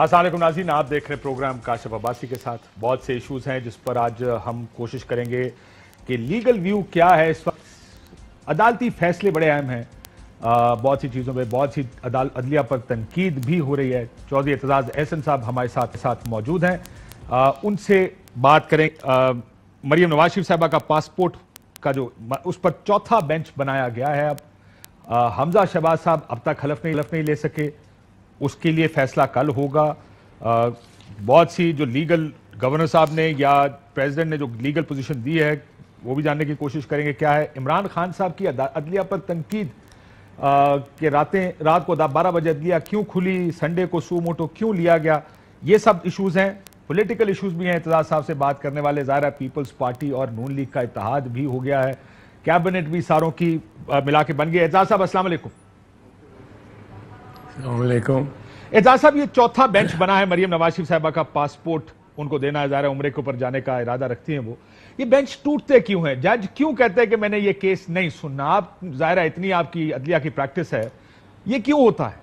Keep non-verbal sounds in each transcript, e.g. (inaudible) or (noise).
असल नाजीन आप देख रहे हैं प्रोग्राम काशफ अब्बासी के साथ बहुत से इश्यूज़ हैं जिस पर आज हम कोशिश करेंगे कि लीगल व्यू क्या है इस वक्त अदालती फैसले बड़े अहम हैं बहुत सी चीज़ों में बहुत सी अदाल अदलिया पर तनकीद भी हो रही है चौधरी एतजाज़ एहसन साहब हमारे साथ साथ मौजूद हैं उनसे बात करें मरियम नवाज साहबा का पासपोर्ट का जो उस पर चौथा बेंच बनाया गया है अब हमजा शहबाज साहब अब तक हलफ नहीं हलफ नहीं ले सके उसके लिए फैसला कल होगा आ, बहुत सी जो लीगल गवर्नर साहब ने या प्रेसिडेंट ने जो लीगल पोजीशन दी है वो भी जानने की कोशिश करेंगे क्या है इमरान खान साहब की अदलिया पर तनकीद के रातें रात को बारह बजे अदलिया क्यों खुली संडे को सू मोटो क्यों लिया गया ये सब इशूज़ हैं पोलिटिकल इशूज़ भी हैं इतजाज साहब से बात करने वाले ज़ाहिर पीपल्स पार्टी और नून लीग का इतिहाद भी हो गया है कैबिनेट भी सारों की मिला के बन गया एजाज़ साहब असलम एजाज साहब ये चौथा बेंच बना है मरियम नवाज साहबा का पासपोर्ट उनको देना है उम्र के ऊपर जाने का इरादा रखती हैं वो ये बेंच टूटते क्यों हैं जज क्यों कहते हैं कि मैंने ये केस नहीं सुनना आप ज़ाहिर इतनी आपकी अदलिया की प्रैक्टिस है ये क्यों होता है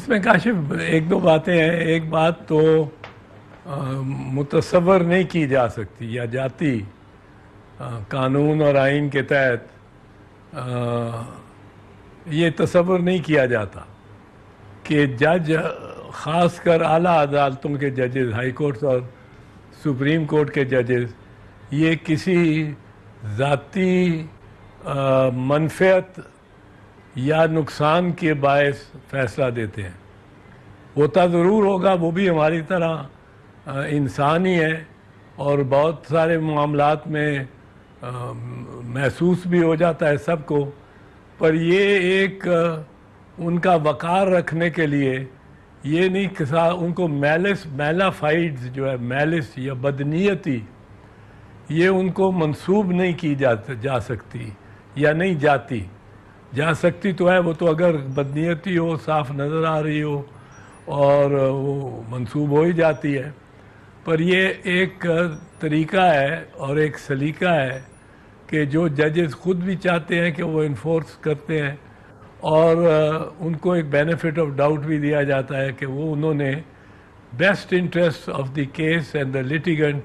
इसमें काशिफ एक दो बातें हैं एक बात तो मुतसवर नहीं की जा सकती या जाती आ, कानून और आइन के तहत ये तस्वर नहीं किया जाता कि जज खासकर आला अदालतों के जजेस हाई कोर्ट्स और सुप्रीम कोर्ट के जजेस ये किसी ज़ाती मनफियत या नुकसान के बायस फैसला देते हैं होता ज़रूर होगा वो भी हमारी तरह इंसान ही है और बहुत सारे मामलात में महसूस भी हो जाता है सबको पर ये एक उनका वकार रखने के लिए ये नहीं किसा उनको मैलिस मैलाफाइड्स जो है मैलिस या बदनीयती ये उनको मंसूब नहीं की जा जा सकती या नहीं जाती जा सकती तो है वो तो अगर बदनीयती हो साफ नज़र आ रही हो और वो मंसूब हो ही जाती है पर ये एक तरीका है और एक सलीका है कि जो जजेस खुद भी चाहते हैं कि वो इन्फोर्स करते हैं और उनको एक बेनिफिट ऑफ डाउट भी दिया जाता है कि वो उन्होंने best interest of the case and the litigant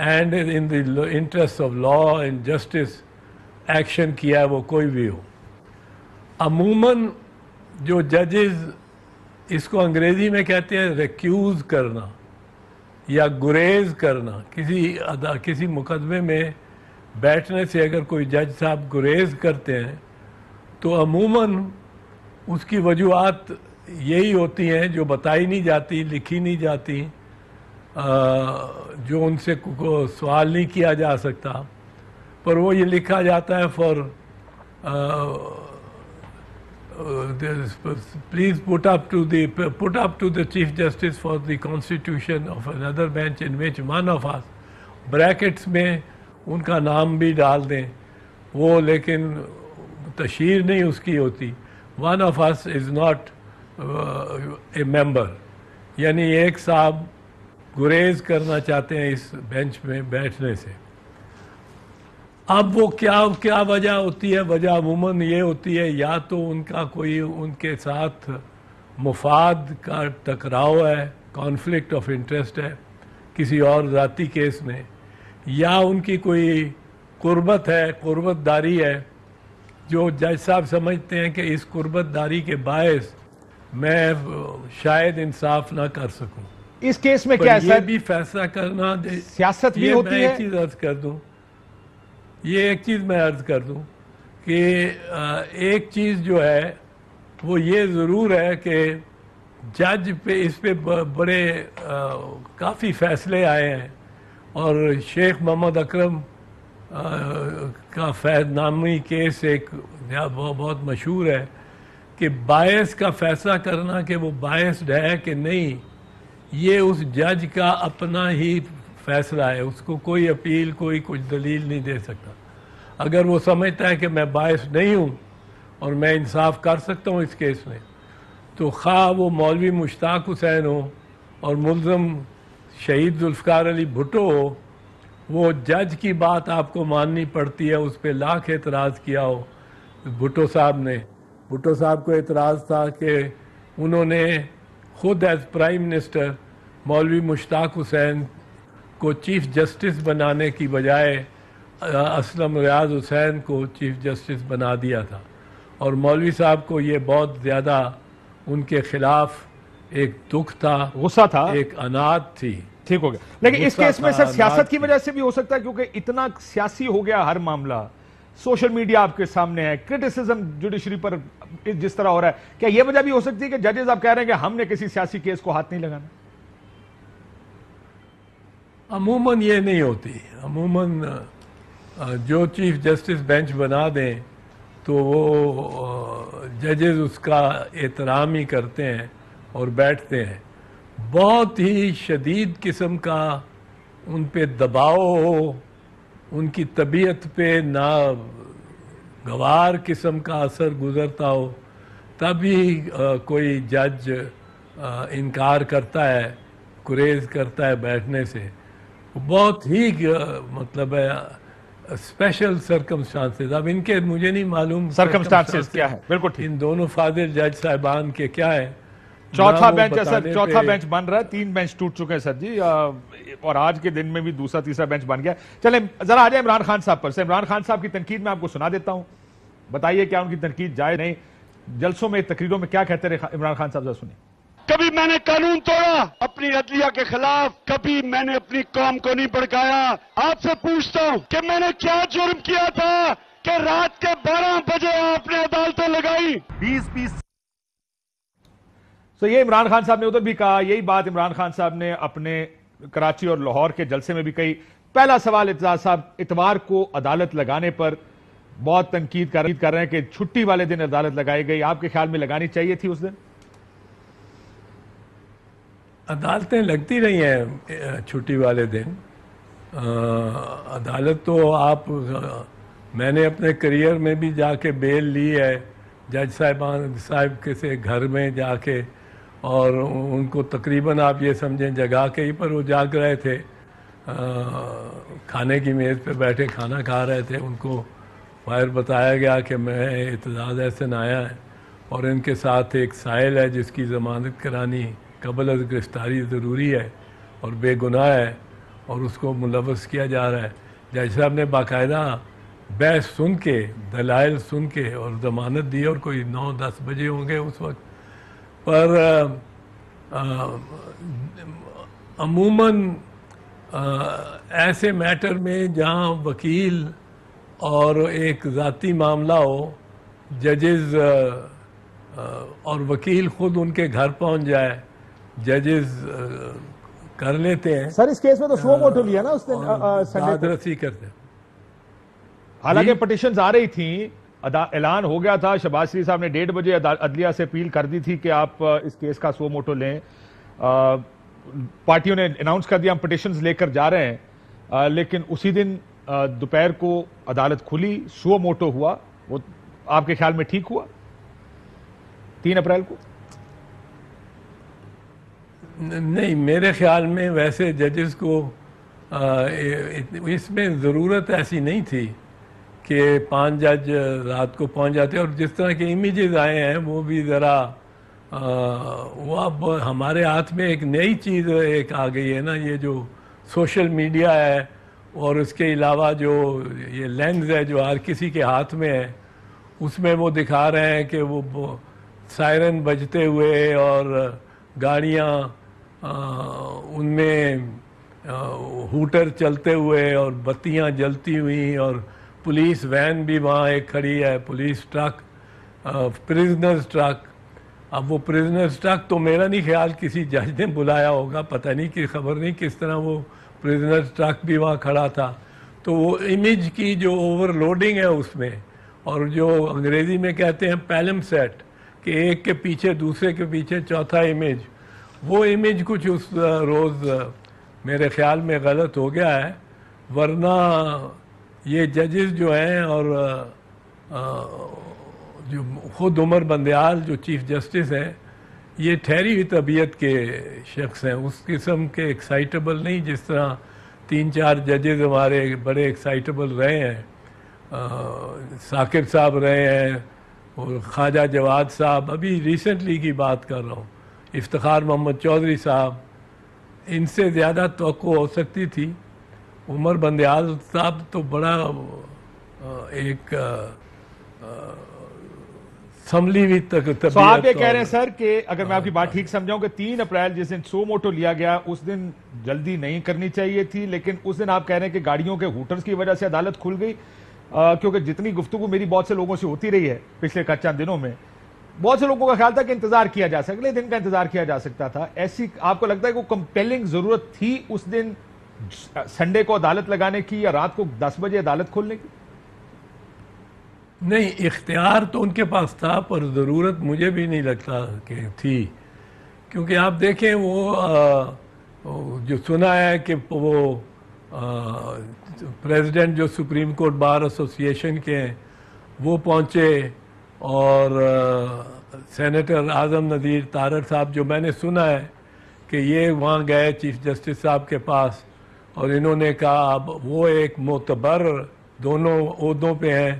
and in the interest of law and justice action किया है वो कोई भी हो अमूमन जो जजेस इसको अंग्रेजी में कहते हैं रिक्यूज़ करना या गुरेज करना किसी अदा किसी मुकदमे में बैठने से अगर कोई जज साहब गुरेज करते हैं तो अमूमन उसकी वजूहत यही होती हैं जो बताई नहीं जाती लिखी नहीं जाती आ, जो उनसे सवाल नहीं किया जा सकता पर वो ये लिखा जाता है for please put up to the put up to the chief justice for the constitution of another bench in which one of us brackets में उनका नाम भी डाल दें वो लेकिन तशहर नहीं उसकी होती one of us is not a member यानी एक साहब गुरेज करना चाहते हैं इस बेंच में बैठने से अब वो क्या क्या वजह होती है वजह अमूमन ये होती है या तो उनका कोई उनके साथ मुफाद का टकराव है कॉन्फ्लिक्ट ऑफ इंटरेस्ट है किसी और ज़ाती केस में या उनकी कोई कुर्बत है कुर्बतदारी है जो जज साहब समझते हैं कि इस कुर्बतदारी के बायस मैं शायद इंसाफ ना कर सकूं इस केस में क्या ये भी फैसला करना सियासत भी होती है एक चीज अर्ज कर दूं ये एक चीज मैं अर्ज कर दूं कि एक चीज जो है वो ये जरूर है कि जज पे इस पे बड़े काफी फैसले आए हैं और शेख मोहम्मद अकरम का फैदनामी केस एक बहुत मशहूर है कि बायस का फैसला करना कि वो बायस्ड है कि नहीं ये उस जज का अपना ही फैसला है उसको कोई अपील कोई कुछ दलील नहीं दे सकता अगर वो समझता है कि मैं बायस नहीं हूँ और मैं इंसाफ कर सकता हूँ इस केस में तो खा वो मौलवी मुश्ताक हुसैन हो और मुलम शहीद जुल्फ़ार अली भुटो वो जज की बात आपको माननी पड़ती है उस पर लाख एतराज़ किया हो भुटो साहब ने भुटो साहब को एतराज़ था कि उन्होंने खुद एज प्राइम मिनिस्टर मौलवी मुश्ताक हुसैन को चीफ जस्टिस बनाने की बजाय असलम रियाज हुसैन को चीफ जस्टिस बना दिया था और मौलवी साहब को ये बहुत ज़्यादा उनके ख़िलाफ़ एक दुख था गुस्सा था एक अनाथ थी ठीक हो गया लेकिन इस केस में सर सियासत की वजह से भी हो सकता है क्योंकि इतना सियासी हो गया हर मामला सोशल मीडिया आपके सामने है क्रिटिसिज्म जुडिशरी पर जिस तरह हो रहा है क्या यह वजह भी हो सकती है कि जजेस आप कह रहे हैं कि हमने किसी सियासी केस को हाथ नहीं लगाना अमूमन ये नहीं होती अमूमन जो चीफ जस्टिस बेंच बना दें तो वो जजेस उसका एहतराम ही करते हैं और बैठते हैं बहुत ही शदीद किस्म का उन पे दबाव हो उनकी तबीयत पे ना गवार किस्म का असर गुज़रता हो तभी कोई जज इनकार करता है कुरेज करता है बैठने से बहुत ही मतलब है स्पेशल सरकमस्टांसेस अब इनके मुझे नहीं मालूम सरकमस्टांसेस क्या है बिल्कुल इन दोनों फादर जज साहिबान के क्या है चौथा बेंच है सर चौथा बेंच बन रहा है तीन बेंच टूट चुके हैं सर जी और आज के दिन में भी दूसरा तीसरा बेंच बन गया चले जरा आ जाए इमरान खान साहब पर सर इमरान खान साहब की तनकीद में आपको सुना देता हूँ बताइए क्या उनकी तनकीद जाए नहीं जलसों में तकरीरों में क्या कहते रहे इमरान खान साहब जरा सुनिए कभी मैंने कानून तोड़ा अपनी अदलिया के खिलाफ कभी मैंने अपनी कौम को नहीं भड़काया आपसे पूछता हूँ कि मैंने क्या जुर्म किया था कि रात के बारह बजे आपने अदालतें लगाई बीस बीस तो ये इमरान खान साहब ने उधर भी कहा यही बात इमरान खान साहब ने अपने कराची और लाहौर के जलसे में भी कही पहला सवाल इतजाज साहब इतवार को अदालत लगाने पर बहुत तनकीद कर, रहे हैं कि छुट्टी वाले दिन अदालत लगाई गई आपके ख्याल में लगानी चाहिए थी उस दिन अदालतें लगती रही हैं छुट्टी वाले दिन आ, अदालत तो आप मैंने अपने करियर में भी जाके बेल ली है जज साहबान साहब के से घर में जाके और उनको तकरीबन आप ये समझें जगा के ही पर वो जाग रहे थे आ, खाने की मेज़ पे बैठे खाना खा रहे थे उनको फायर बताया गया कि मैं इतजाज़ ऐसे आया है और इनके साथ एक साइल है जिसकी ज़मानत करानी कबल अज गिरफ्तारी ज़रूरी है और बेगुनाह है और उसको मुलवस किया जा रहा है जज साहब ने बाकायदा बहस सुन के दलाइल सुन के और ज़मानत दी और कोई नौ दस बजे होंगे उस वक्त पर अमूमन ऐसे मैटर में जहाँ वकील और एक ज़ाती मामला हो जजेस और वकील खुद उनके घर पहुंच जाए जजेस कर लेते हैं सर इस केस में तो शो कोर्ट हो लिया ना उसने करते हालांकि पटिशन आ रही थी ऐलान हो गया था शबाज शरीफ साहब ने डेढ़ बजे अदलिया से अपील कर दी थी कि आप इस केस का सो मोटो लें पार्टियों ने अनाउंस कर दिया हम पटिशन लेकर जा रहे हैं आ, लेकिन उसी दिन दोपहर को अदालत खुली सो मोटो हुआ वो आपके ख्याल में ठीक हुआ तीन अप्रैल को नहीं मेरे ख्याल में वैसे जजेस को इसमें ज़रूरत ऐसी नहीं थी कि पांच जज रात को पहुंच जाते हैं और जिस तरह के इमेजेस आए हैं वो भी ज़रा वो अब हमारे हाथ में एक नई चीज़ एक आ गई है ना ये जो सोशल मीडिया है और उसके अलावा जो ये लेंस है जो हर किसी के हाथ में है उसमें वो दिखा रहे हैं कि वो सायरन बजते हुए और गाड़ियाँ उनमें हूटर चलते हुए और बत्तियाँ जलती हुई और पुलिस वैन भी वहाँ एक खड़ी है पुलिस ट्रक प्रिजनर्स ट्रक अब वो प्रिजनर्स ट्रक तो मेरा नहीं ख्याल किसी जज ने बुलाया होगा पता नहीं कि खबर नहीं किस तरह वो प्रिजनर्स ट्रक भी वहाँ खड़ा था तो वो इमेज की जो ओवरलोडिंग है उसमें और जो अंग्रेज़ी में कहते हैं पैलम सेट कि एक के पीछे दूसरे के पीछे चौथा इमेज वो इमेज कुछ उस रोज़ मेरे ख्याल में गलत हो गया है वरना ये जजेस जो हैं और आ, जो खुद उमर बंदयाल जो चीफ जस्टिस हैं ये ठहरी हुई तबीयत के शख्स हैं उस किस्म के एक्साइटेबल नहीं जिस तरह तीन चार जजेज हमारे बड़े एक्साइटेबल रहे हैं आ, साकिब साहब रहे हैं और ख्वाजा जवाद साहब अभी रिसेंटली की बात कर रहा हूँ इफ्तार मोहम्मद चौधरी साहब इनसे ज़्यादा तो हो सकती थी उमर बंदयाल साहब तो बड़ा एक समली भी तक तो आप ये तो कह रहे हैं सर कि अगर मैं हाँ, आपकी बात हाँ। ठीक समझाऊं कि तीन अप्रैल जिस दिन सो मोटो लिया गया उस दिन जल्दी नहीं करनी चाहिए थी लेकिन उस दिन आप कह रहे हैं कि गाड़ियों के हूटर्स की वजह से अदालत खुल गई क्योंकि जितनी गुफ्तु मेरी बहुत से लोगों से होती रही है पिछले कुछ चंद दिनों में बहुत से लोगों का ख्याल था कि इंतजार किया जा सकता अगले दिन का इंतजार किया जा सकता था ऐसी आपको लगता है कि वो कंपेलिंग जरूरत थी उस दिन संडे को अदालत लगाने की या रात को दस बजे अदालत खोलने की नहीं इख्तियार तो उनके पास था पर ज़रूरत मुझे भी नहीं लगता कि थी क्योंकि आप देखें वो आ, जो सुना है कि वो प्रेसिडेंट जो सुप्रीम कोर्ट बार एसोसिएशन के हैं वो पहुँचे और आ, सेनेटर आज़म नज़ीर तारर साहब जो मैंने सुना है कि ये वहाँ गए चीफ जस्टिस साहब के पास और इन्होंने कहा अब वो एक मोतबर दोनों उहदों पे हैं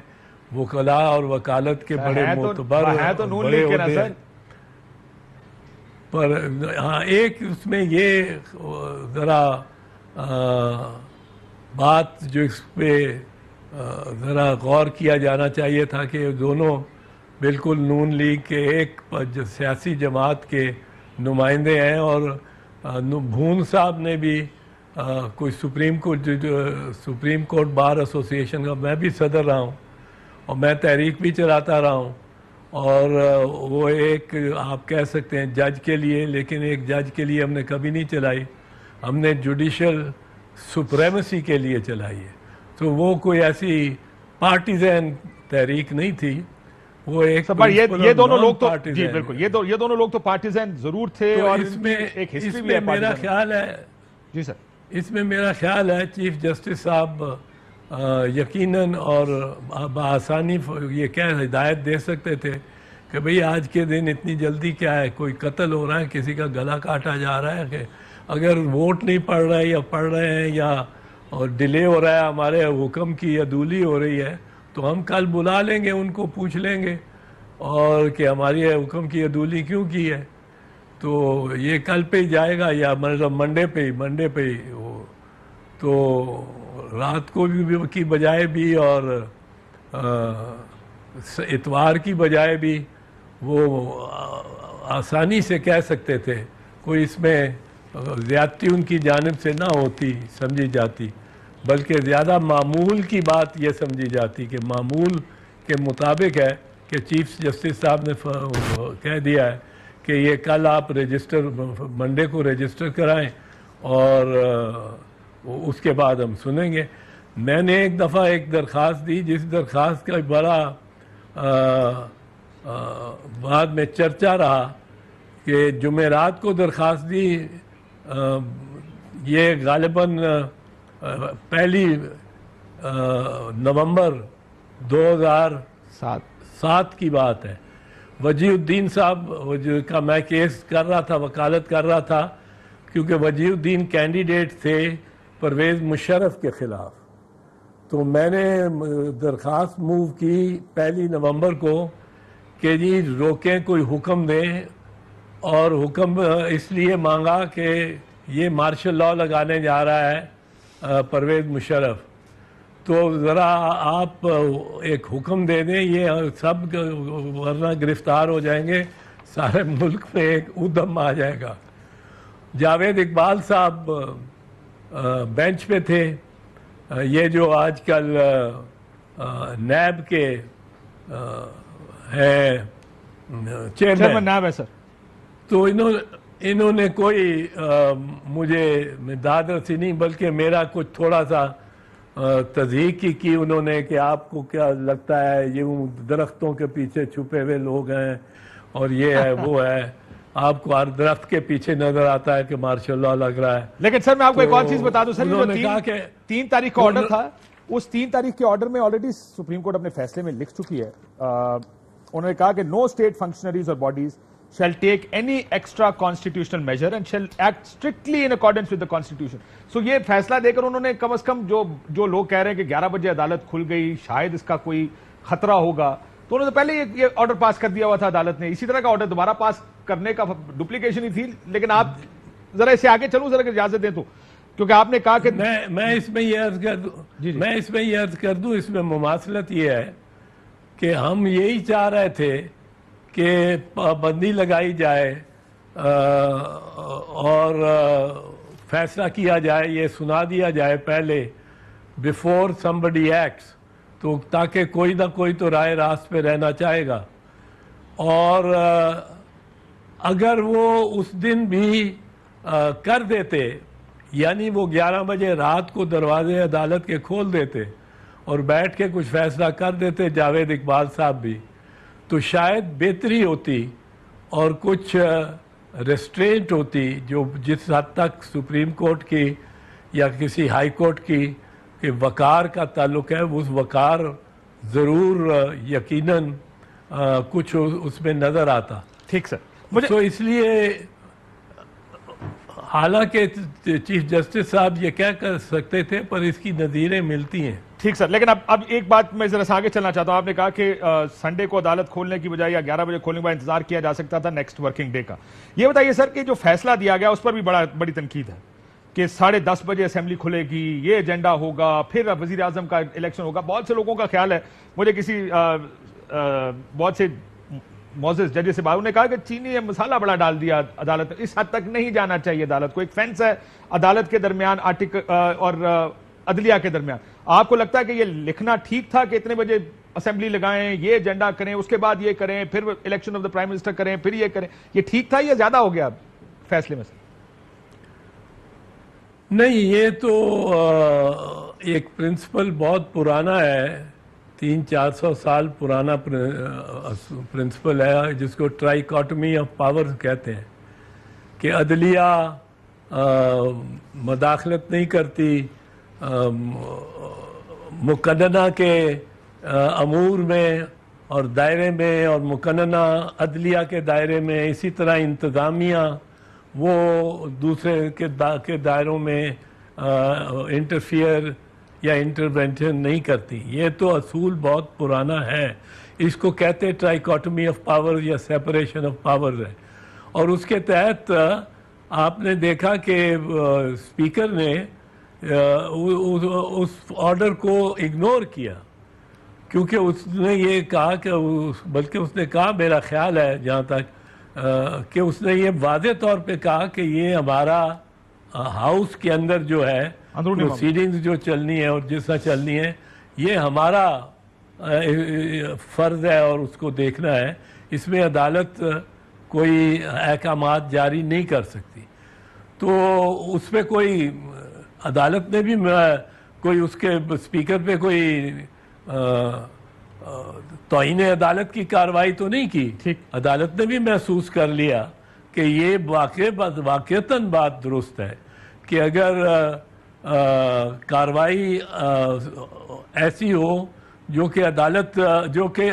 वकला और वकालत के बड़े है तो- मोतबर तो, है तो नून बड़े के पर हाँ एक उसमें ये ज़रा बात जो इस पर ज़रा गौर किया जाना चाहिए था कि दोनों बिल्कुल नून लीग के एक सियासी जमात के नुमाइंदे हैं और भून साहब ने भी आ, कोई सुप्रीम कोर्ट जो सुप्रीम कोर्ट बार एसोसिएशन का मैं भी सदर रहा हूँ और मैं तहरीक भी चलाता रहा हूँ और वो एक आप कह सकते हैं जज के लिए लेकिन एक जज के लिए हमने कभी नहीं चलाई हमने जुडिशल सुप्रेमसी के लिए चलाई है तो वो कोई ऐसी पार्टीजन तहरीक नहीं थी वो एक अच्छा, ये ये दोनों लोग तो जी बिल्कुल ये दो ये दोनों लोग तो पार्टीजन जरूर थे तो और इसमें एक हिस्ट्री भी है मेरा ख्याल है जी सर इसमें मेरा ख्याल है चीफ जस्टिस साहब यकीनन और बसानी ये कह हिदायत दे सकते थे कि भाई आज के दिन इतनी जल्दी क्या है कोई कत्ल हो रहा है किसी का गला काटा जा रहा है कि अगर वोट नहीं पड़ रहा है या पढ़ रहे हैं या और डिले हो रहा है हमारे हुक्म की या दूली हो रही है तो हम कल बुला लेंगे उनको पूछ लेंगे और कि हमारी हुक्म की दूली क्यों की है तो ये कल पे ही जाएगा या मतलब मंडे पे ही मंडे पे ही हो तो रात को भी की बजाय भी और इतवार की बजाय भी वो आसानी से कह सकते थे कोई इसमें ज़्यादती उनकी जानब से ना होती समझी जाती बल्कि ज़्यादा मामूल की बात यह समझी जाती कि मामूल के मुताबिक है कि चीफ जस्टिस साहब ने कह दिया है कि ये कल आप रजिस्टर मंडे को रजिस्टर कराएं और उसके बाद हम सुनेंगे मैंने एक दफ़ा एक दरख्वास्त दी जिस दरख्वास्त का बड़ा आ, आ, बाद में चर्चा रहा कि जुमेरात को दरख्वास्त दी आ, ये गालिबा पहली नवंबर 2007 सात की बात है वजीउद्दीन साहब का मैं केस कर रहा था वकालत कर रहा था क्योंकि वजीउद्दीन कैंडिडेट थे परवेज़ मुशरफ के ख़िलाफ़ तो मैंने दरख्वास्त मूव की पहली नवंबर को कि जी रोकें कोई हुक्म दें और हुक्म इसलिए मांगा कि ये मार्शल लॉ लगाने जा रहा है परवेज़ मुशरफ तो ज़रा आप एक हुक्म दे दें ये सब वरना गिरफ्तार हो जाएंगे सारे मुल्क में एक उदम आ जाएगा जावेद इकबाल साहब बेंच पे थे ये जो आजकल नैब के हैं चेयरमैन नैब है सर तो इन्होंने इन्होंने कोई आ, मुझे सी नहीं बल्कि मेरा कुछ थोड़ा सा तजहीक की उन्होंने कि आपको क्या लगता है ये दरख्तों के पीछे छुपे हुए लोग हैं और ये है वो (laughs) है आपको हर दरख्त के पीछे नजर आता है कि मार्शल लग रहा है लेकिन सर मैं आपको तो एक और चीज बता दूं सर उन्होंने तीन, कहा कि तीन तारीख का ऑर्डर था उस तीन तारीख के ऑर्डर में ऑलरेडी सुप्रीम कोर्ट अपने फैसले में लिख चुकी है उन्होंने कहा कि नो स्टेट फंक्शनरीज और bodies shall take any extra constitutional measure and shall act strictly in accordance with the constitution. So ये फैसला देकर उन्होंने कम अज कम जो जो लोग कह रहे हैं कि 11 बजे अदालत खुल गई शायद इसका कोई खतरा होगा तो उन्होंने पहले ये, ये ऑर्डर पास कर दिया हुआ था अदालत ने इसी तरह का ऑर्डर दोबारा पास करने का डुप्लीकेशन ही थी लेकिन आप जरा इसे आगे चलो जरा इजाजत दें तो क्योंकि आपने कहा कि मैं मैं इसमें यह अर्ज कर दूं मैं इसमें यह अर्ज कर दूं इसमें मुमासलत यह है कि हम यही चाह रहे थे कि पाबंदी लगाई जाए और फैसला किया जाए ये सुना दिया जाए पहले बिफोर समबडी एक्ट्स तो ताकि कोई ना कोई तो राय रास्त पे रहना चाहेगा और अगर वो उस दिन भी कर देते यानी वो 11 बजे रात को दरवाजे अदालत के खोल देते और बैठ के कुछ फैसला कर देते जावेद इकबाल साहब भी तो शायद बेहतरी होती और कुछ रेस्ट्रेंट होती जो जिस हद तक सुप्रीम कोर्ट की या किसी हाई कोर्ट की के वकार का ताल्लुक है उस वकार ज़रूर यकीनन कुछ उसमें नज़र आता ठीक सर मुझे तो इसलिए हालांकि चीफ जस्टिस साहब ये कह कर सकते थे पर इसकी नज़ीरें मिलती हैं ठीक सर लेकिन अब अब एक बात मैं जरा आगे चलना चाहता हूं आपने कहा कि संडे को अदालत खोलने की बजाय या 11 बजे खोलने के बाद इंतजार किया जा सकता था नेक्स्ट वर्किंग डे का ये बताइए सर कि जो फैसला दिया गया उस पर भी बड़ा बड़ी तनकीद है कि साढ़े दस बजे असेंबली खुलेगी ये एजेंडा होगा फिर वजी अजम का इलेक्शन होगा बहुत से लोगों का ख्याल है मुझे किसी आ, आ, बहुत से मोजिस जजे से बाहर ने कहा कि चीनी ने मसाला बड़ा डाल दिया अदालत में इस हद तक नहीं जाना चाहिए अदालत को एक फेंस है अदालत के दरमियान आर्टिकल और अदलिया के दरमियान आपको लगता है कि ये लिखना ठीक था कि इतने बजे असेंबली लगाएं ये एजेंडा करें उसके बाद ये करें फिर election of the prime minister करें फिर ये करें ये ठीक था या ज्यादा हो गया फैसले में से नहीं ये तो एक प्रिंसिपल बहुत पुराना है तीन चार सौ साल पुराना प्रिंसिपल है जिसको ट्राइकॉटमी ऑफ पावर कहते हैं कि अदलिया मदाखलत नहीं करती मुकन्ना के अमूर में और दायरे में और मुकन्ना अदलिया के दायरे में इसी तरह इंतज़ामिया वो दूसरे के दा, के दायरों में इंटरफियर या इंटरवेंशन नहीं करती ये तो असूल बहुत पुराना है इसको कहते ट्राइकॉटमी ऑफ पावर या सेपरेशन ऑफ पावर है और उसके तहत आपने देखा कि स्पीकर ने उस ऑर्डर को इग्नोर किया क्योंकि उसने ये कहा कि उस, बल्कि उसने कहा मेरा ख्याल है जहाँ तक कि उसने ये वाज तौर पे कहा कि ये हमारा हाउस के अंदर जो है प्रोसीडिंग जो चलनी है और जिस तरह चलनी है ये हमारा फ़र्ज़ है और उसको देखना है इसमें अदालत कोई अहकाम जारी नहीं कर सकती तो उसमें कोई अदालत ने भी कोई उसके स्पीकर पे कोई तो अदालत की कार्रवाई तो नहीं की ठीक अदालत ने भी महसूस कर लिया कि ये वाक़ वाक़ता बात दुरुस्त है कि अगर कार्रवाई ऐसी हो जो कि अदालत जो कि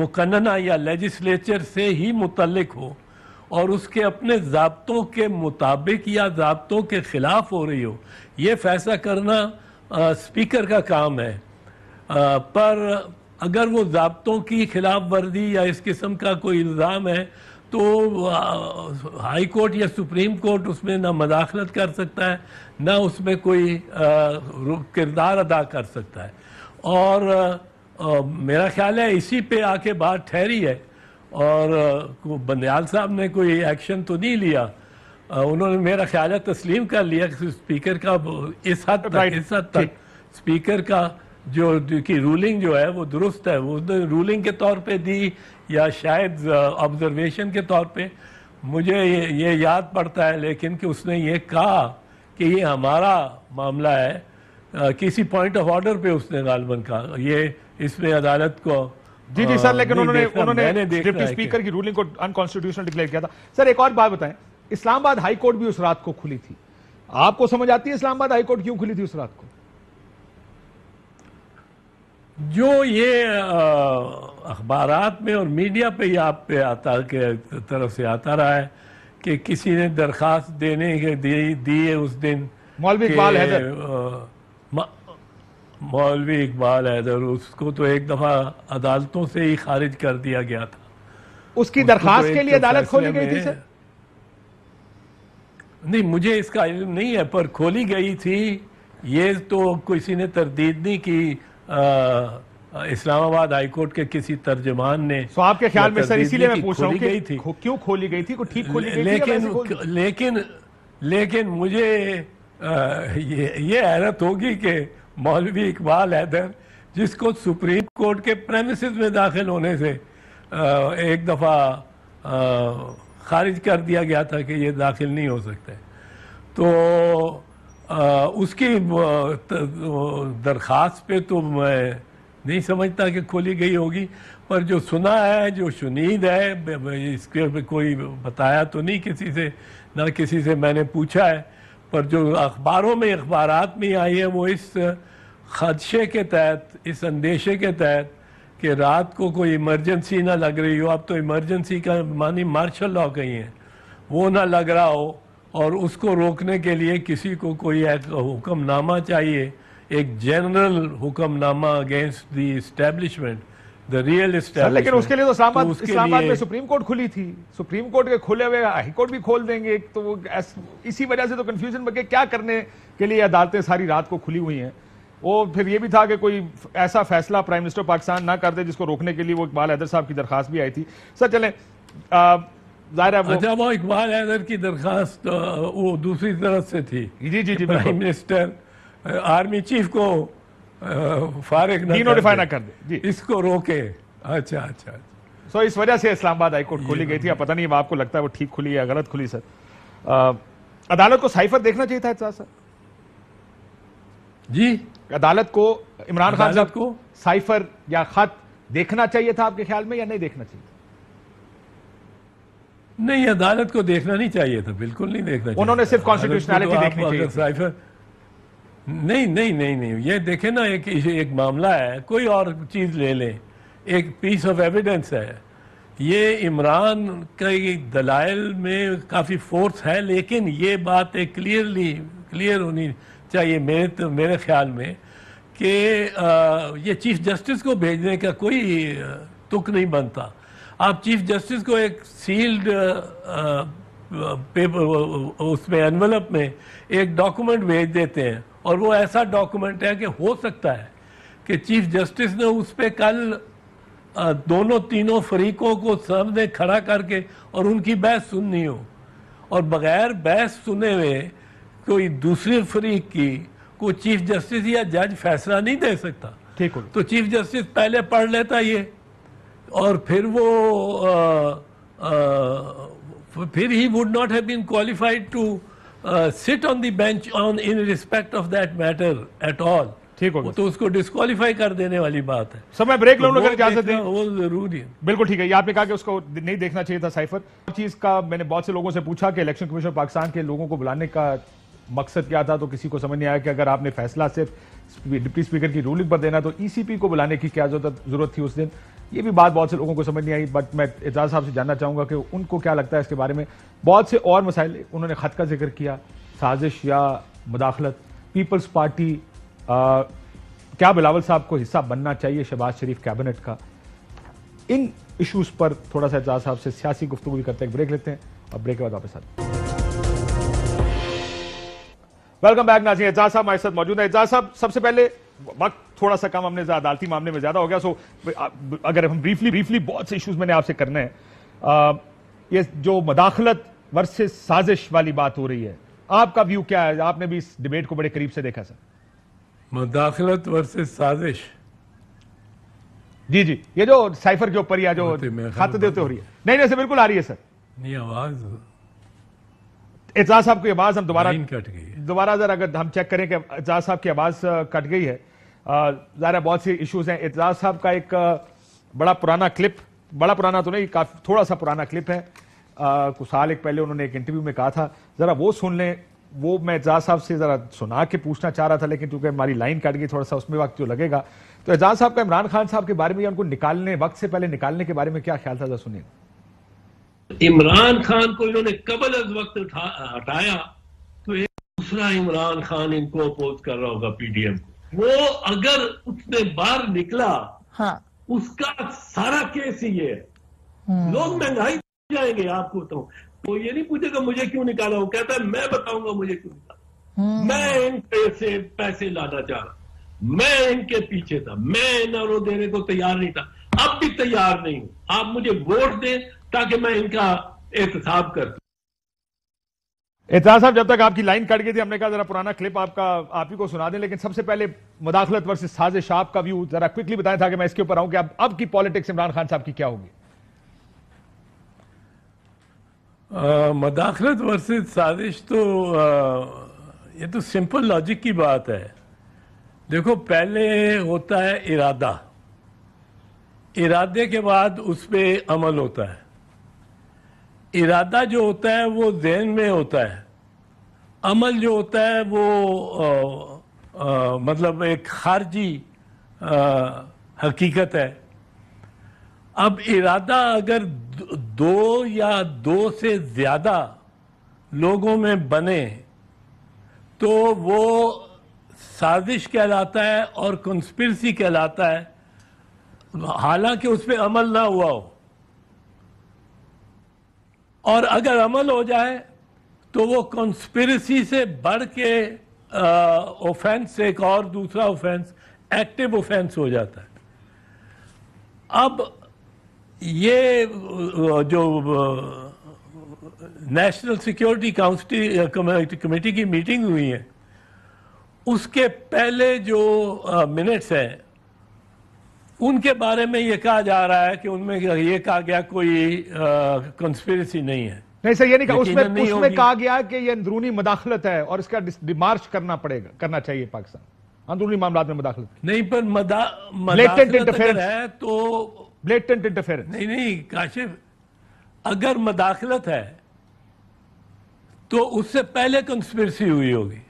मुकन्ना या लेजिस्लेचर से ही मुतलक हो और उसके अपने जबतों के मुताबिक या जबतों के ख़िलाफ़ हो रही हो ये फैसला करना आ, स्पीकर का काम है आ, पर अगर वो जबतों की खिलाफ वर्जी या इस किस्म का कोई इल्ज़ाम है तो हाई कोर्ट या सुप्रीम कोर्ट उसमें ना मदाखलत कर सकता है ना उसमें कोई किरदार अदा कर सकता है और आ, मेरा ख्याल है इसी पे आके बात ठहरी है और बंदयाल साहब ने कोई एक्शन तो नहीं लिया उन्होंने मेरा ख्याल है तस्लीम कर लिया कि स्पीकर का इस हद तक इस हद तक स्पीकर का जो की रूलिंग जो है वो दुरुस्त है वो रूलिंग के तौर पे दी या शायद ऑब्जर्वेशन के तौर पे मुझे ये, ये याद पड़ता है लेकिन कि उसने ये कहा कि ये हमारा मामला है आ, किसी पॉइंट ऑफ ऑर्डर पे उसने गालबन कहा ये इसमें अदालत को जी जी हाँ, सर लेकिन उन्होंने उन्होंने डिप्टी स्पीकर की रूलिंग को अनकॉन्स्टिट्यूशनल डिक्लेयर किया था सर एक और बात बताएं इस्लामाबाद हाई कोर्ट भी उस रात को खुली थी आपको समझ आती है इस्लामाबाद हाई कोर्ट क्यों खुली थी उस रात को जो ये अखबार में और मीडिया पे ही आप पे आता के तरफ से आता रहा है कि किसी ने दरखास्त देने के दिए उस दिन मौलवी इकबाल हैदर मौलवी इकबाल हैदर उसको तो एक दफा अदालतों से ही खारिज कर दिया गया था उसकी तो दरखास्त तो के लिए अदालत खोली गई थी सर नहीं मुझे इसका इल्म नहीं है पर खोली गई थी ये तो किसी ने तरदीद नहीं की इस्लामाबाद हाईकोर्ट के किसी तर्जमान ने तो आपके ख्याल में सर इसीलिए मैं पूछ रहा हूं गई थी क्यों खोली गई थी ठीक खोली गई लेकिन लेकिन लेकिन मुझे आ, ये ये हैरत होगी कि मौलवी इकबाल हैदर जिसको सुप्रीम कोर्ट के प्रेमिस में दाखिल होने से एक दफ़ा खारिज कर दिया गया था कि ये दाखिल नहीं हो सकते तो उसकी दरख्वास्त पे तो मैं नहीं समझता कि खोली गई होगी पर जो सुना है जो शुनीद है इसके कोई बताया तो नहीं किसी से ना किसी से मैंने पूछा है पर जो अखबारों में अखबार में आई है वो इस खदशे के तहत इस अंदेशे के तहत कि रात को कोई इमरजेंसी ना लग रही हो अब तो इमरजेंसी का मानी मार्शल लॉ कहीं है वो ना लग रहा हो और उसको रोकने के लिए किसी को कोई हुक्मनामा चाहिए एक जनरल हुक्मनामा against the establishment the real लेकिन उसके लिए तो इस्लामाबाद तो इस्लामाबाद में सुप्रीम कोर्ट खुली थी सुप्रीम कोर्ट के खुले हुए हाईकोर्ट भी खोल देंगे तो वो एस, इसी वजह से तो कंफ्यूजन में क्या करने के लिए अदालतें सारी रात को खुली हुई हैं वो फिर ये भी था कि कोई ऐसा फैसला प्राइम मिनिस्टर पाकिस्तान ना कर दे जिसको रोकने के लिए वो इकबाल हैदर साहब की दरखास्त भी आई थी सर चले अच्छा वो इकबाल हैदर की दरखास्त वो दूसरी तरफ से थी जी जी जी प्राइम मिनिस्टर आर्मी चीफ को फारिग डीनोटिफाई ना कर दे जी इसको रोके अच्छा अच्छा सो अच्छा। इस वजह से इस्लामाबाद हाईकोर्ट खोली गई थी पता नहीं अब आपको लगता है वो ठीक खुली या गलत खुली सर अदालत को साइफर देखना चाहिए था एतराज सर जी अदालत को इमरान खान साहब को साइफर या खत देखना चाहिए था आपके ख्याल में या नहीं देखना चाहिए नहीं अदालत को देखना नहीं चाहिए था बिल्कुल नहीं देखना उन्होंने सिर्फ कॉन्स्टिट्यूशनलिटी तो देखनी चाहिए साइफर नहीं नहीं नहीं नहीं ये देखे ना एक एक मामला है कोई और चीज़ ले लें एक पीस ऑफ एविडेंस है ये इमरान के दलाइल में काफ़ी फोर्स है लेकिन ये बात एक क्लियरली क्लियर होनी चाहिए मेरे तो मेरे ख्याल में कि ये चीफ जस्टिस को भेजने का कोई तुक नहीं बनता आप चीफ जस्टिस को एक सील्ड पेपर उसमें एनवलप में एक डॉक्यूमेंट भेज देते हैं और वो ऐसा डॉक्यूमेंट है कि हो सकता है कि चीफ जस्टिस ने उस पर कल दोनों तीनों फरीकों को सामने खड़ा करके और उनकी बहस सुननी हो और बगैर बहस सुने हुए कोई दूसरी फरीक की को चीफ जस्टिस या जज फैसला नहीं दे सकता ठीक तो चीफ जस्टिस पहले पढ़ लेता ये और फिर वो आ, आ, फिर he would not have been qualified to sit on the bench on in respect of that matter at all ठीक होगा तो उसको डिस्कालीफाई कर देने वाली बात है समय ब्रेक तो लोग इजाजत दें वो जरूरी है बिल्कुल ठीक है ये आपने कहा कि उसको नहीं देखना चाहिए था साइफर चीज का मैंने बहुत से लोगों से पूछा कि इलेक्शन कमीशन पाकिस्तान के लोगों को बुलाने का मकसद क्या था तो किसी को समझ नहीं आया कि अगर आपने फैसला सिर्फ डिप्टी स्पीकर की रूलिंग पर देना तो ईसीपी e को बुलाने की क्या जरूरत थी उस दिन ये भी बात बहुत से लोगों को समझ नहीं आई बट मैं एजाज साहब से जानना चाहूंगा कि उनको क्या लगता है इसके बारे में बहुत से और मसाइल उन्होंने खत का जिक्र किया साजिश या मुदाखलत पीपल्स पार्टी आ, क्या बिलावल साहब को हिस्सा बनना चाहिए शहबाज शरीफ कैबिनेट का इन इश्यूज पर थोड़ा सा एजाज साहब से सियासी गुफ्तु भी करते हैं ब्रेक लेते हैं और ब्रेक के बाद वापस आते हैं वेलकम बैक नाजी एजाज साहब हमारे साथ मौजूद है एजाज साहब सबसे पहले वक्त थोड़ा सा कम हमने अदालती मामले में ज्यादा हो गया सो अगर हम ब्रीफली ब्रीफली बहुत से इश्यूज मैंने आपसे करने हैं ये जो मदाखलत वर्सेस साजिश वाली बात हो रही है आपका व्यू क्या है आपने भी इस डिबेट को बड़े करीब से देखा सर मदाखलत वर्सेस साजिश जी जी ये जो साइफर के ऊपर या जो खाते देते हो रही है नहीं नहीं सर बिल्कुल आ रही है सर नहीं आवाज एजाज साहब की आवाज हम दोबारा कट गई दोबारा जरा अगर हम चेक करें कि एजाज साहब की आवाज कट गई है जरा बहुत सी इश्यूज हैं एजाज साहब का एक बड़ा पुराना क्लिप बड़ा पुराना तो नहीं काफी थोड़ा सा पुराना क्लिप है कुछ साल एक पहले उन्होंने एक इंटरव्यू में कहा था ज़रा वो सुन लें वो मैं एजाज साहब से ज़रा सुना के पूछना चाह रहा था लेकिन चूंकि हमारी लाइन कट गई थोड़ा सा उसमें वक्त जो लगेगा तो एजाज साहब का इमरान खान साहब के बारे में उनको निकालने वक्त से पहले निकालने के बारे में क्या ख्याल था ज़रा सुनिए इमरान खान को इन्होंने कबल अज वक्त हटाया तो एक दूसरा इमरान खान इनको अपोज कर रहा होगा पीडीएम को वो अगर उसने बाहर निकला हाँ। उसका सारा केस ही है हम्म। लोग महंगाई जाएंगे आपको तो वो ये नहीं पूछेगा मुझे क्यों निकाला वो कहता है मैं बताऊंगा मुझे क्यों निकाला हम्म। मैं इन से पैसे लाना चाह रहा मैं इनके पीछे था मैं इन देने को तैयार नहीं था अब भी तैयार नहीं हूं आप मुझे वोट दें ताकि मैं इनका एहतसाब कर एतराज साहब जब तक आपकी लाइन कट गई थी हमने कहा जरा पुराना क्लिप आपका आप ही को सुना दें लेकिन सबसे पहले मुदाखलत वर्सेस साजिश का व्यू जरा क्विकली बताया था कि मैं इसके ऊपर आऊं कि अब अब की पॉलिटिक्स इमरान खान साहब की क्या होगी मदाखलत वर्सेस साजिश तो आ, ये तो सिंपल लॉजिक की बात है देखो पहले होता है इरादा इरादे के बाद उस पर अमल होता है इरादा जो होता है वो जहन में होता है अमल जो होता है वो आ, आ, मतलब एक खारजी हकीकत है अब इरादा अगर दो या दो से ज़्यादा लोगों में बने तो वो साजिश कहलाता है और कंस्पिरसी कहलाता है हालांकि उस पर अमल ना हुआ हो और अगर अमल हो जाए तो वो कॉन्स्पिरसी से बढ़ के ऑफेंस एक और दूसरा ऑफेंस एक्टिव ऑफेंस हो जाता है अब ये जो नेशनल सिक्योरिटी काउंसिल कमेटी की मीटिंग हुई है उसके पहले जो मिनट्स हैं उनके बारे में ये कहा जा रहा है कि उनमें ये कहा गया कोई कंस्पिरेसी नहीं है नहीं सर ये नहीं कहा उसमें नहीं उसमें कहा गया कि ये अंदरूनी मदाखलत है और इसका डिमार्च करना पड़ेगा करना चाहिए पाकिस्तान अंदरूनी मामला में मदाखलत नहीं पर मदाटेंट इंटरफेरेंस है तो ब्लेटेंट इंटरफेरेंस नहीं नहीं काशिफ अगर मदाखलत है तो उससे पहले कंस्पिरसी हुई होगी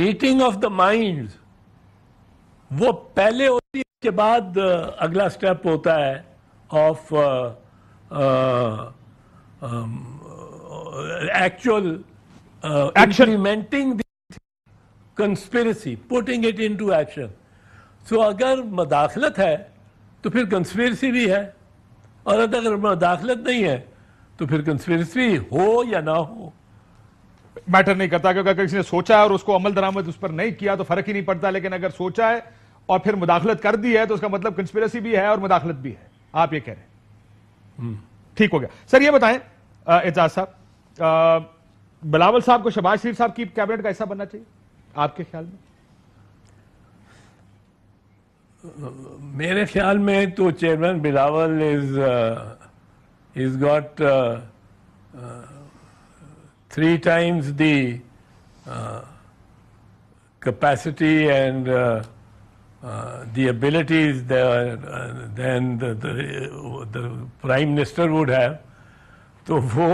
मीटिंग ऑफ द माइंड्स वो पहले होती है उसके बाद अगला स्टेप होता है ऑफ एक्चुअल एक्शनमेंटिंग conspiracy putting it into action so अगर मदाखलत है तो फिर कंस्पिरसी भी है और अगर मदाखलत नहीं है तो फिर कंस्पिरसी हो या ना हो मैटर नहीं करता क्योंकि अगर किसी ने सोचा है और उसको अमल दरामद उस पर नहीं किया तो फर्क ही नहीं पड़ता लेकिन अगर सोचा है और फिर मुदाखलत कर दी है तो उसका मतलब कंस्पिरेसी भी है और मुदाखलत भी है आप ये कह रहे हैं हम्म। ठीक हो गया सर ये बताएं एजाज साहब बिलावल साहब को शबाज शरीफ साहब की कैबिनेट का हिस्सा बनना चाहिए आपके ख्याल में मेरे ख्याल में तो chairman Bilawal is is got three times the uh, capacity and uh, uh, the abilities there, than the, the, the, prime minister would have तो वो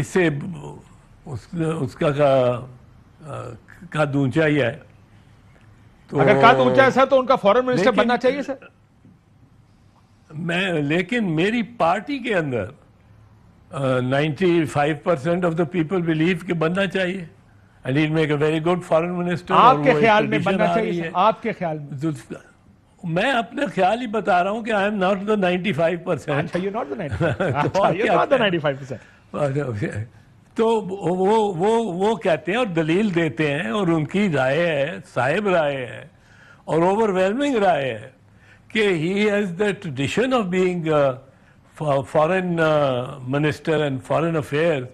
इससे उस, उसका का कद ऊंचा ही है तो अगर कद ऊंचा है सर तो उनका फॉरेन मिनिस्टर बनना चाहिए सर मैं लेकिन मेरी पार्टी के अंदर 95 five percent of the people believe कि बनना चाहिए and it make a very good foreign minister आपके ख्याल में बनना चाहिए आपके ख्याल में मैं अपने ख्याल ही बता रहा हूं कि I am not the 95 percent not the percent तो, अच्छा, तो वो वो वो कहते हैं और दलील देते हैं और उनकी राय है साहिब राय है और ओवरवेलमिंग राय है कि he has the tradition of being for foreign uh, minister and foreign affairs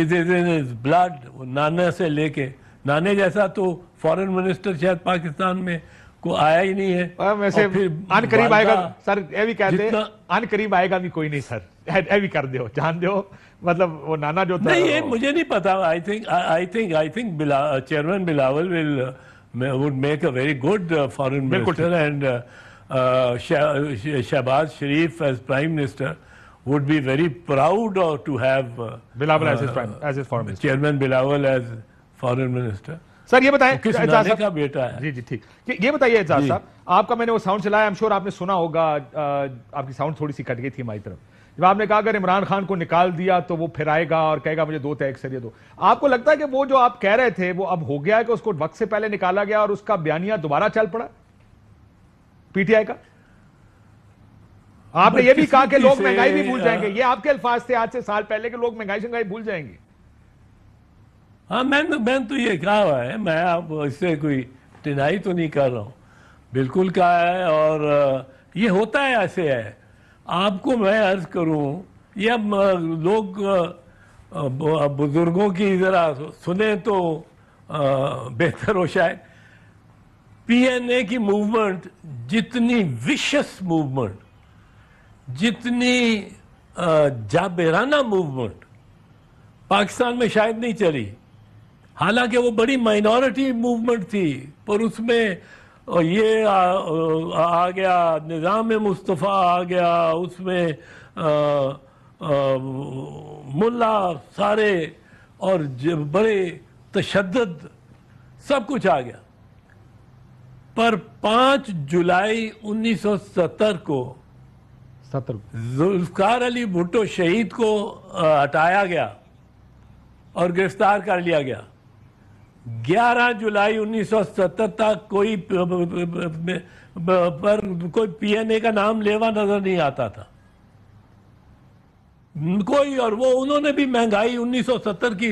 is in his blood नाना से लेके नाने जैसा तो फॉरेन मिनिस्टर शायद पाकिस्तान में को आया ही नहीं है वैसे आन करीब आएगा सर ये भी कह दे आन करीब आएगा भी कोई नहीं सर ये भी कर दो जान दो मतलब वो नाना जो था नहीं ये मुझे नहीं पता I think I think I think chairman Bilawal will would make a very good foreign minister and Uh, uh, Shahbaz Sharif as Prime Minister would be very proud to have uh, Bilawal as his uh, prime, as his foreign minister. Chairman Bilawal as foreign minister. Sir ये बताएं तो एजाज का बेटा है जी जी ठीक ये बताइए एजाज साहब आपका मैंने वो साउंड चलाया आई एम श्योर आपने सुना होगा आपकी साउंड थोड़ी सी कट गई थी हमारी तरफ जब आपने कहा अगर इमरान खान को निकाल दिया तो वो फिर आएगा और कहेगा मुझे दो तय अक्सरियत दो आपको लगता है कि वो जो आप कह रहे थे वो अब हो गया है कि उसको वक्त से पहले निकाला गया और उसका बयानिया दोबारा चल पड़ा पीटीआई का आपने ये भी कहा कि लोग महंगाई भी भूल जाएंगे ये आपके अल्फाज थे आज से साल पहले के लोग महंगाई शंगाई भूल जाएंगे हाँ मैंने मैंने तो ये कहा हुआ है मैं आप इससे कोई टिनाई तो नहीं कर रहा हूँ बिल्कुल कहा है और ये होता है ऐसे है आपको मैं अर्ज करूँ ये अब लोग बुजुर्गों की ज़रा सुने तो बेहतर हो शायद पीएनए की मूवमेंट जितनी विशस मूवमेंट जितनी जाबेराना मूवमेंट पाकिस्तान में शायद नहीं चली हालांकि वो बड़ी माइनॉरिटी मूवमेंट थी पर उसमें ये आ, आ गया निज़ाम मुस्तफ़ा आ गया उसमें मुल्ला सारे और बड़े तशद सब कुछ आ गया पर 5 जुलाई 1970 को सत्तर जुल्फकार अली भुट्टो शहीद को हटाया गया और गिरफ्तार कर लिया गया 11 जुलाई 1970 तक कोई पर कोई पीएनए का नाम लेवा नजर नहीं आता था कोई और वो उन्होंने भी महंगाई 1970 की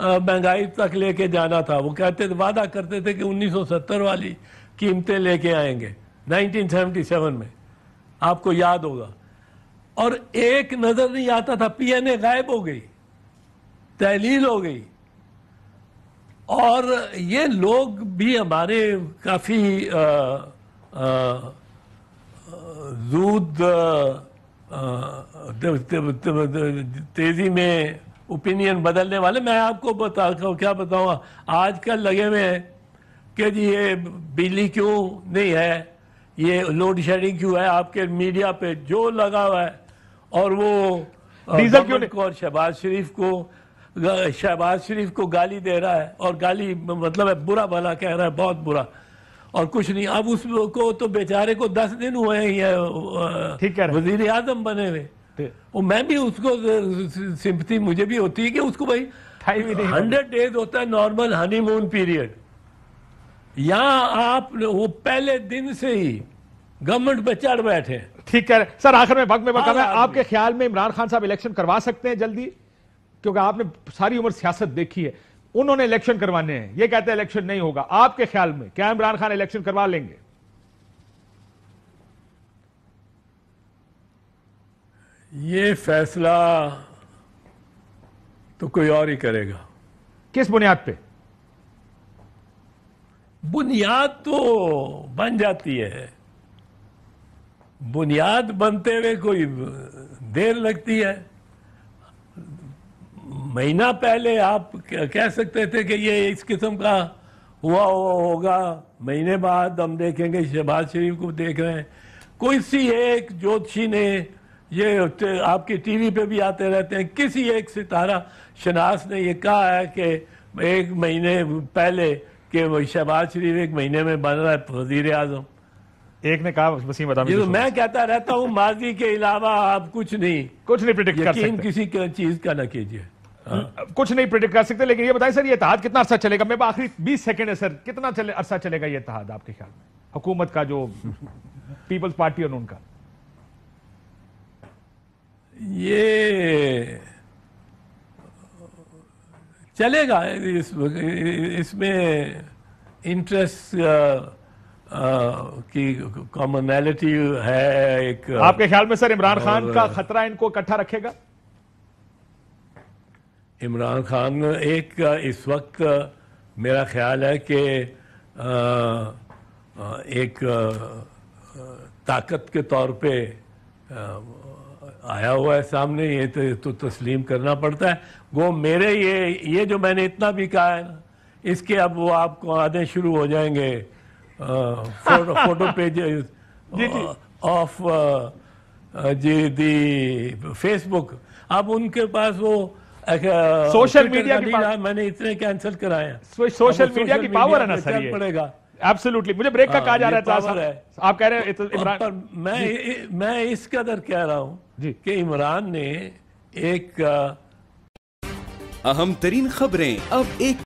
महंगाई तक लेके जाना था वो कहते थे वादा करते थे कि 1970 वाली कीमतें लेके आएंगे 1977 में आपको याद होगा और एक नजर नहीं आता था पीएनए गायब हो गई तहलील हो गई और ये लोग भी हमारे काफी दूध तेजी में ओपिनियन बदलने वाले मैं आपको बता क्या बताऊँ आजकल लगे हुए हैं कि जी ये बिजली क्यों नहीं है ये लोड शेडिंग क्यों है आपके मीडिया पे जो लगा हुआ है और वो डीजल क्यों नहीं और शहबाज शरीफ को शहबाज शरीफ को गाली दे रहा है और गाली मतलब है बुरा भला कह रहा है बहुत बुरा और कुछ नहीं अब उसको तो बेचारे को दस दिन हुए हैं ठीक है वजीर आजम बने हुए वो मैं भी उसको सिंपति मुझे भी होती है कि उसको भाई हंड्रेड डेज होता है नॉर्मल हनीमून पीरियड यहाँ आप वो पहले दिन से ही गवर्नमेंट पे चढ़ बैठे ठीक है सर आखिर में वक्त में बता रहा आपके ख्याल में इमरान खान साहब इलेक्शन करवा सकते हैं जल्दी क्योंकि आपने सारी उम्र सियासत देखी है उन्होंने इलेक्शन करवाने हैं ये कहते हैं इलेक्शन नहीं होगा आपके ख्याल में क्या इमरान खान इलेक्शन करवा लेंगे ये फैसला तो कोई और ही करेगा किस बुनियाद पे बुनियाद तो बन जाती है बुनियाद बनते हुए कोई देर लगती है महीना पहले आप कह सकते थे कि ये इस किस्म का हुआ हुआ होगा महीने बाद हम देखेंगे शहबाज शरीफ को देख रहे हैं कोई सी एक ज्योतिषी ने ये आपकी टीवी पे भी आते रहते हैं किसी एक सितारा शनास ने ये कहा है कि एक महीने पहले कि वो शहबाज शरीफ एक महीने में बन रहा है वजीर आजम एक ने कहा वसीम बदामी ये तो मैं कहता रहता हूँ माजी के अलावा आप कुछ नहीं कुछ नहीं प्रिडिक्ट कर सकते किसी चीज का ना कीजिए हाँ। हम्म, कुछ नहीं प्रिडिक्ट कर सकते लेकिन ये बताएं सर ये इतिहाद कितना अर्सा चलेगा मेरे आखिरी बीस सेकेंड है सर कितना चले अरसा चलेगा ये इतिहाद आपके ख्याल में हुकूमत का जो पीपल्स पार्टी और उनका ये चलेगा इस इसमें इंटरेस्ट uh, uh, की कॉमनैलिटी है एक uh, आपके ख्याल में सर इमरान खान का खतरा इनको इकट्ठा रखेगा इमरान खान एक इस वक्त मेरा ख्याल है कि एक ताकत के तौर पे आया हुआ है सामने ये तो, तो तस्लीम करना पड़ता है वो मेरे ये ये जो मैंने इतना भी कहा है ना इसके अब वो आपको आने शुरू हो जाएंगे फोटो (laughs) फोटो पेजेस ऑफ जी दी फेसबुक अब उनके पास वो सोशल मीडिया की पावर मैंने इतने कैंसिल कराए हैं सोशल मीडिया की पावर है ना सर पड़ेगा एब्सोल्युटली मुझे ब्रेक का हाँ, कहा जा रहा तो है, है आप कह रहे हैं इमरान मैं मैं इस कदर कह रहा हूं कि इमरान ने एक अहम तरीन खबरें अब एक